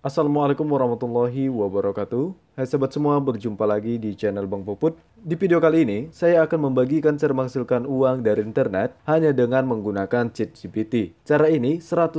Assalamualaikum warahmatullahi wabarakatuh. Hai sahabat semua, berjumpa lagi di channel Bang Puput. Di video kali ini, saya akan membagikan cara menghasilkan uang dari internet hanya dengan menggunakan GPT. Cara ini 100%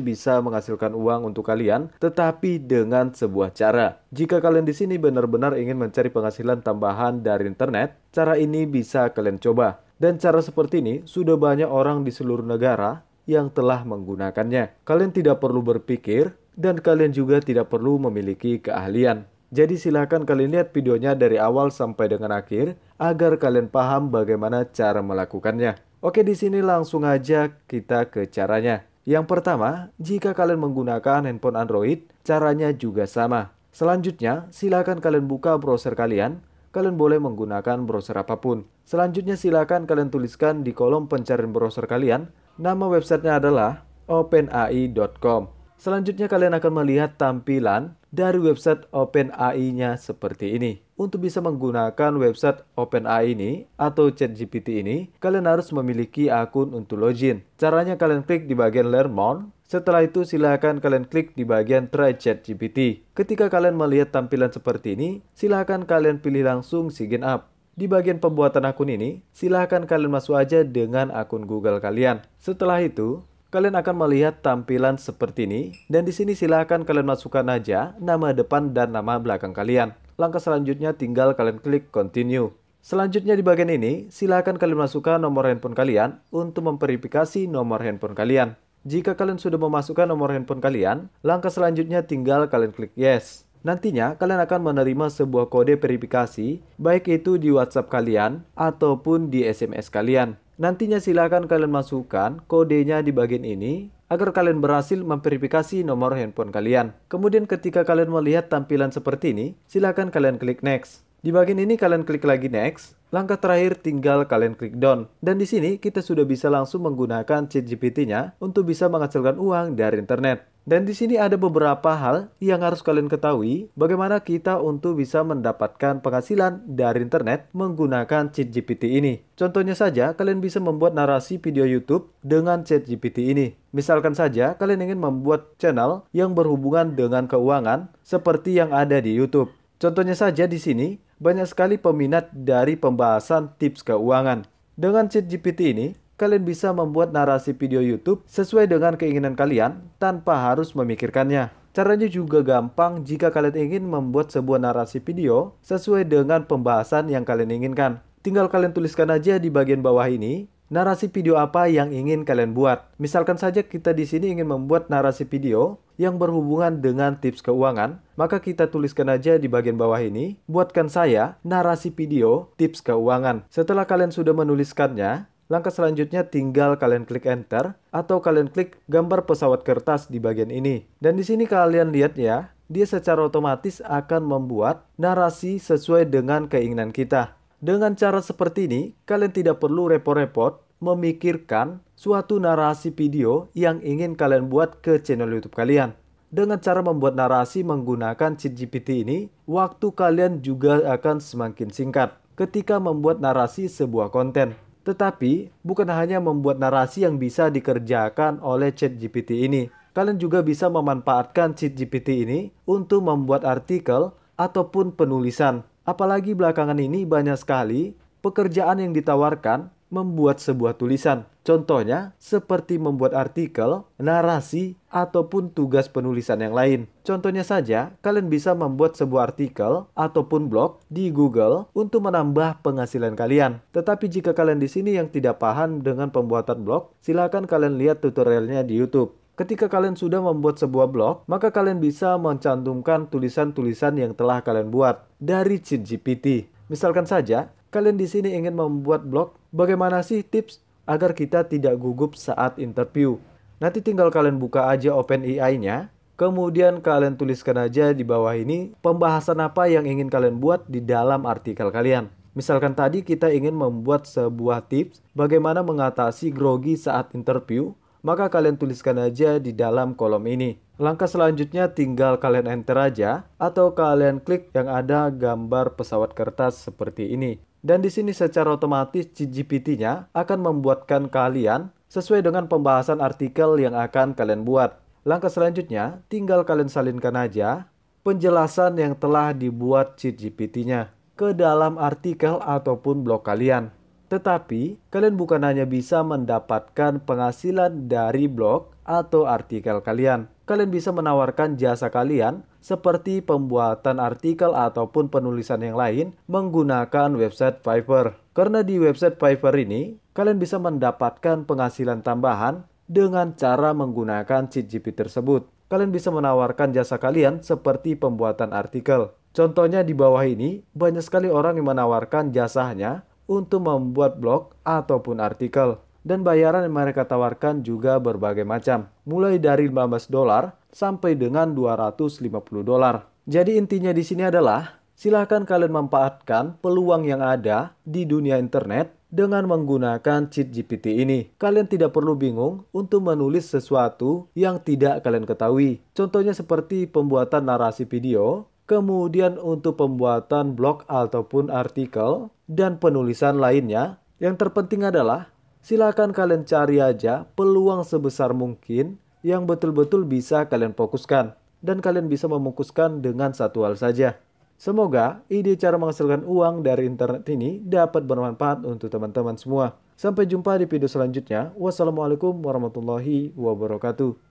bisa menghasilkan uang untuk kalian, tetapi dengan sebuah cara. Jika kalian di sini benar-benar ingin mencari penghasilan tambahan dari internet, cara ini bisa kalian coba. Dan cara seperti ini sudah banyak orang di seluruh negara yang telah menggunakannya. Kalian tidak perlu berpikir dan kalian juga tidak perlu memiliki keahlian. Jadi silahkan kalian lihat videonya dari awal sampai dengan akhir agar kalian paham bagaimana cara melakukannya. Oke di sini langsung aja kita ke caranya. Yang pertama, jika kalian menggunakan handphone Android, caranya juga sama. Selanjutnya, silakan kalian buka browser kalian. Kalian boleh menggunakan browser apapun. Selanjutnya silakan kalian tuliskan di kolom pencarian browser kalian. Nama websitenya adalah openai.com. Selanjutnya kalian akan melihat tampilan dari website OpenAI-nya seperti ini. Untuk bisa menggunakan website OpenAI ini atau ChatGPT ini, kalian harus memiliki akun untuk login. Caranya kalian klik di bagian Learn More. Setelah itu silahkan kalian klik di bagian Try ChatGPT. Ketika kalian melihat tampilan seperti ini, silahkan kalian pilih langsung Sign Up. Di bagian pembuatan akun ini, silahkan kalian masuk aja dengan akun Google kalian. Setelah itu, Kalian akan melihat tampilan seperti ini dan di sini silahkan kalian masukkan aja nama depan dan nama belakang kalian. Langkah selanjutnya tinggal kalian klik continue. Selanjutnya di bagian ini, silahkan kalian masukkan nomor handphone kalian untuk memverifikasi nomor handphone kalian. Jika kalian sudah memasukkan nomor handphone kalian, langkah selanjutnya tinggal kalian klik yes. Nantinya kalian akan menerima sebuah kode verifikasi, baik itu di WhatsApp kalian ataupun di SMS kalian. Nantinya silakan kalian masukkan kodenya di bagian ini agar kalian berhasil memverifikasi nomor handphone kalian. Kemudian ketika kalian melihat tampilan seperti ini, silakan kalian klik next. Di bagian ini kalian klik lagi next, langkah terakhir tinggal kalian klik down. Dan di sini kita sudah bisa langsung menggunakan ChatGPT-nya untuk bisa menghasilkan uang dari internet. Dan di sini ada beberapa hal yang harus kalian ketahui bagaimana kita untuk bisa mendapatkan penghasilan dari internet menggunakan ChatGPT ini. Contohnya saja, kalian bisa membuat narasi video YouTube dengan ChatGPT ini. Misalkan saja kalian ingin membuat channel yang berhubungan dengan keuangan seperti yang ada di YouTube. Contohnya saja di sini banyak sekali peminat dari pembahasan tips keuangan. Dengan ChatGPT ini, kalian bisa membuat narasi video YouTube sesuai dengan keinginan kalian tanpa harus memikirkannya. Caranya juga gampang jika kalian ingin membuat sebuah narasi video sesuai dengan pembahasan yang kalian inginkan. Tinggal kalian tuliskan aja di bagian bawah ini narasi video apa yang ingin kalian buat. Misalkan saja kita di sini ingin membuat narasi video yang berhubungan dengan tips keuangan, maka kita tuliskan aja di bagian bawah ini, buatkan saya narasi video tips keuangan. Setelah kalian sudah menuliskannya, Langkah selanjutnya tinggal kalian klik enter atau kalian klik gambar pesawat kertas di bagian ini. Dan di sini kalian lihat ya, dia secara otomatis akan membuat narasi sesuai dengan keinginan kita. Dengan cara seperti ini, kalian tidak perlu repot-repot memikirkan suatu narasi video yang ingin kalian buat ke channel YouTube kalian. Dengan cara membuat narasi menggunakan ChatGPT ini, waktu kalian juga akan semakin singkat ketika membuat narasi sebuah konten. Tetapi, bukan hanya membuat narasi yang bisa dikerjakan oleh ChatGPT ini. Kalian juga bisa memanfaatkan ChatGPT ini untuk membuat artikel ataupun penulisan. Apalagi belakangan ini banyak sekali pekerjaan yang ditawarkan membuat sebuah tulisan. Contohnya, seperti membuat artikel, narasi, ataupun tugas penulisan yang lain. Contohnya saja, kalian bisa membuat sebuah artikel ataupun blog di Google untuk menambah penghasilan kalian. Tetapi jika kalian di sini yang tidak paham dengan pembuatan blog, silakan kalian lihat tutorialnya di YouTube. Ketika kalian sudah membuat sebuah blog, maka kalian bisa mencantumkan tulisan-tulisan yang telah kalian buat dari ChatGPT. Misalkan saja, kalian di sini ingin membuat blog bagaimana sih tips agar kita tidak gugup saat interview. Nanti tinggal kalian buka aja OpenAI-nya, kemudian kalian tuliskan aja di bawah ini pembahasan apa yang ingin kalian buat di dalam artikel kalian. Misalkan tadi kita ingin membuat sebuah tips bagaimana mengatasi grogi saat interview, maka kalian tuliskan aja di dalam kolom ini. Langkah selanjutnya tinggal kalian enter aja atau kalian klik yang ada gambar pesawat kertas seperti ini. Dan di sini secara otomatis GPT-nya akan membuatkan kalian sesuai dengan pembahasan artikel yang akan kalian buat. Langkah selanjutnya, tinggal kalian salinkan aja penjelasan yang telah dibuat ChatGPT-nya ke dalam artikel ataupun blog kalian. Tetapi, kalian bukan hanya bisa mendapatkan penghasilan dari blog atau artikel kalian, kalian bisa menawarkan jasa kalian seperti pembuatan artikel ataupun penulisan yang lain menggunakan website Fiverr. Karena di website Fiverr ini, kalian bisa mendapatkan penghasilan tambahan dengan cara menggunakan ChatGPT tersebut. Kalian bisa menawarkan jasa kalian seperti pembuatan artikel. Contohnya di bawah ini, banyak sekali orang yang menawarkan jasanya untuk membuat blog ataupun artikel dan bayaran yang mereka tawarkan juga berbagai macam, mulai dari 15 dolar sampai dengan 250 dolar. Jadi intinya di sini adalah silahkan kalian manfaatkan peluang yang ada di dunia internet dengan menggunakan cheat GPT ini. Kalian tidak perlu bingung untuk menulis sesuatu yang tidak kalian ketahui. Contohnya seperti pembuatan narasi video, kemudian untuk pembuatan blog ataupun artikel, dan penulisan lainnya. Yang terpenting adalah silakan kalian cari aja peluang sebesar mungkin yang betul-betul bisa kalian fokuskan dan kalian bisa memfokuskan dengan satu hal saja. Semoga ide cara menghasilkan uang dari internet ini dapat bermanfaat untuk teman-teman semua. Sampai jumpa di video selanjutnya. Wassalamualaikum warahmatullahi wabarakatuh.